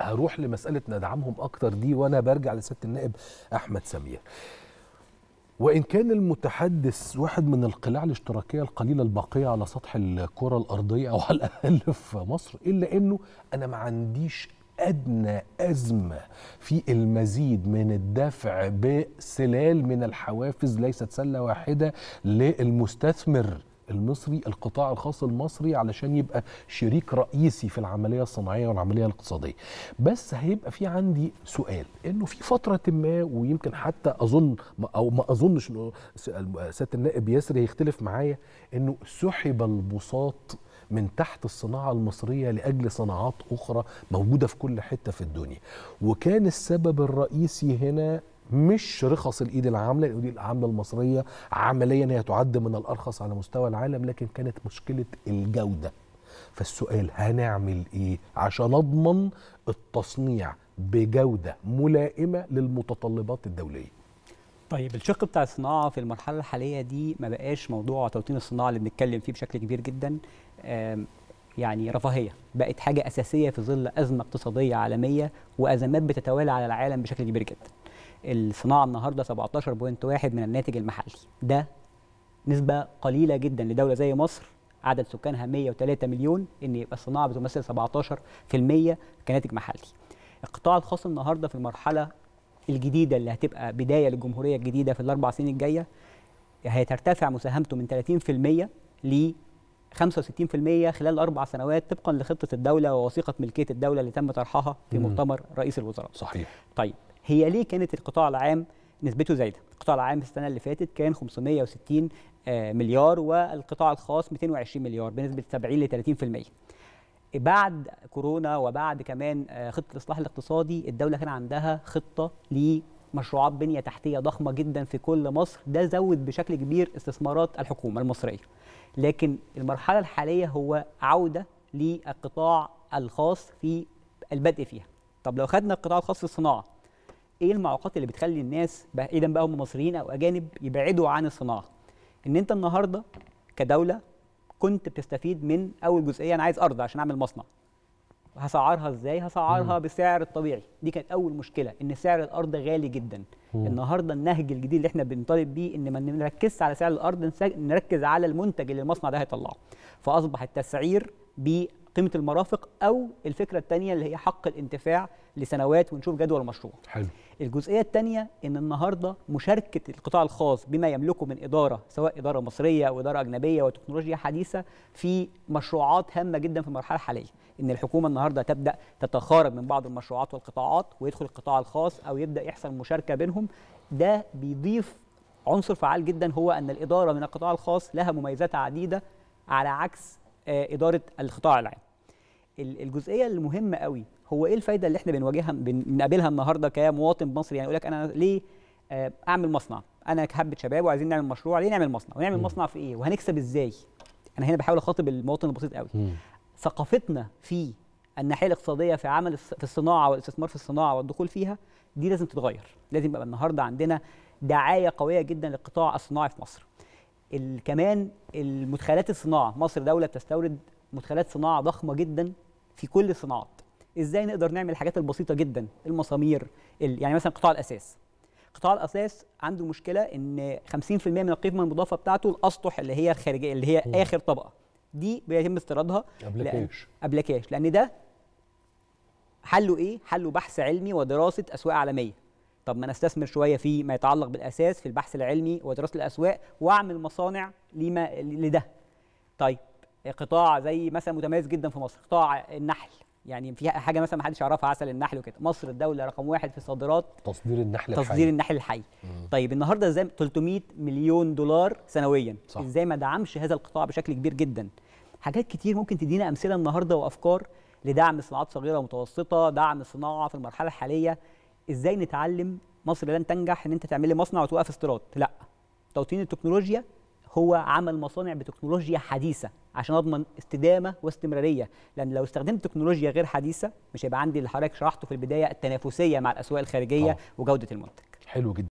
هروح لمساله ندعمهم اكتر دي وانا برجع لسياده النائب احمد سمير وإن كان المتحدث واحد من القلاع الاشتراكية القليلة الباقية على سطح الكرة الأرضية أو على الأقل في مصر إلا أنه أنا ما عنديش أدنى أزمة في المزيد من الدفع بسلال من الحوافز ليست سلة واحدة للمستثمر المصري القطاع الخاص المصري علشان يبقى شريك رئيسي في العمليه الصناعيه والعمليه الاقتصاديه بس هيبقى في عندي سؤال انه في فتره ما ويمكن حتى اظن او ما اظنش انه سياده النائب ياسر هيختلف معايا انه سحب البساط من تحت الصناعة المصرية لأجل صناعات أخرى موجودة في كل حتة في الدنيا وكان السبب الرئيسي هنا مش رخص الايد العامله الايد العامله المصريه عمليا هي تعد من الارخص على مستوى العالم لكن كانت مشكله الجوده فالسؤال هنعمل ايه عشان اضمن التصنيع بجوده ملائمه للمتطلبات الدوليه طيب الشق بتاع الصناعه في المرحله الحاليه دي ما بقاش موضوع توطين الصناعه اللي بنتكلم فيه بشكل كبير جدا يعني رفاهيه بقت حاجه اساسيه في ظل ازمه اقتصاديه عالميه وازمات بتتوالى على العالم بشكل كبير جدا الصناعه النهارده 17.1 من الناتج المحلي ده نسبه قليله جدا لدوله زي مصر عدد سكانها 103 مليون ان يبقى الصناعه بتمثل 17% كناتج محلي القطاع الخاص النهارده في المرحله الجديده اللي هتبقى بدايه للجمهوريه الجديده في الاربع سنين الجايه هترتفع مساهمته من 30% ل 65% خلال اربع سنوات طبقا لخطه الدوله ووثيقه ملكيه الدوله اللي تم طرحها في مؤتمر رئيس الوزراء. صحيح. طيب هي ليه كانت القطاع العام نسبته زايده القطاع العام في السنه اللي فاتت كان 560 آه، مليار والقطاع الخاص 220 مليار بنسبه 70 ل 30% بعد كورونا وبعد كمان آه، خطه الاصلاح الاقتصادي الدوله كان عندها خطه لمشروعات بنيه تحتيه ضخمه جدا في كل مصر ده زود بشكل كبير استثمارات الحكومه المصريه لكن المرحله الحاليه هو عوده للقطاع الخاص في البدء فيها طب لو خدنا القطاع الخاص في الصناعه ايه المعوقات اللي بتخلي الناس بعيدا بقى هم مصريين او اجانب يبعدوا عن الصناعه ان انت النهارده كدوله كنت بتستفيد من اول جزئيه انا عايز ارض عشان اعمل مصنع هسعرها ازاي هسعرها مم. بالسعر الطبيعي دي كانت اول مشكله ان سعر الارض غالي جدا مم. النهارده النهج الجديد اللي احنا بنطالب بيه ان ما نركزش على سعر الارض نركز على المنتج اللي المصنع ده هيطلعه فاصبح التسعير ب قيمه المرافق او الفكره الثانيه اللي هي حق الانتفاع لسنوات ونشوف جدول المشروع حلو الجزئيه الثانيه ان النهارده مشاركه القطاع الخاص بما يملكه من اداره سواء اداره مصريه او اداره اجنبيه وتكنولوجيا حديثه في مشروعات هامه جدا في المرحله الحاليه ان الحكومه النهارده تبدا تتخارج من بعض المشروعات والقطاعات ويدخل القطاع الخاص او يبدا يحصل مشاركه بينهم ده بيضيف عنصر فعال جدا هو ان الاداره من القطاع الخاص لها مميزات عديده على عكس آه، اداره القطاع العام الجزئيه المهمه قوي هو ايه الفايده اللي احنا بنواجهها بنقابلها النهارده كمواطن مصري يعني يقول لك انا ليه آه، اعمل مصنع انا كهبه شباب وعايزين نعمل مشروع ليه نعمل مصنع ونعمل مصنع في ايه وهنكسب ازاي انا هنا بحاول اخاطب المواطن البسيط قوي ثقافتنا في الناحيه الاقتصاديه في عمل في الصناعه والاستثمار في الصناعه والدخول فيها دي لازم تتغير لازم يبقى النهارده عندنا دعايه قويه جدا للقطاع الصناعي في مصر كمان المدخلات الصناعه مصر دوله بتستورد مدخلات صناعه ضخمه جدا في كل الصناعات ازاي نقدر نعمل الحاجات البسيطه جدا المسامير يعني مثلا قطاع الاساس قطاع الاساس عنده مشكله ان 50% من القيمه المضافه بتاعته الاسطح اللي هي الخارجيه اللي هي م. اخر طبقه دي بيتم استيرادها قبل كاش قبل كاش لان ده حله ايه حله بحث علمي ودراسه اسواق عالميه طب ما انا استثمر شويه في ما يتعلق بالاساس في البحث العلمي ودراسه الاسواق واعمل مصانع لما لده طيب قطاع زي مثلا متميز جدا في مصر قطاع النحل يعني في حاجه مثلا ما حدش يعرفها عسل النحل وكده مصر الدوله رقم واحد في صادرات تصدير النحل تصدير الحي. النحل الحي مم. طيب النهارده ازاي 300 مليون دولار سنويا صح. ازاي ما دعمش هذا القطاع بشكل كبير جدا حاجات كتير ممكن تدينا امثله النهارده وافكار لدعم صناعات صغيره ومتوسطه دعم صناعه في المرحله الحاليه ازاي نتعلم مصر لن تنجح ان انت تعمل لي مصنع وتوقف استيراد لا توطين التكنولوجيا هو عمل مصانع بتكنولوجيا حديثه عشان اضمن استدامه واستمراريه لان لو استخدمت تكنولوجيا غير حديثه مش هيبقى عندي اللي حضرتك شرحته في البدايه التنافسيه مع الاسواق الخارجيه أوه. وجوده المنتج حلو جدا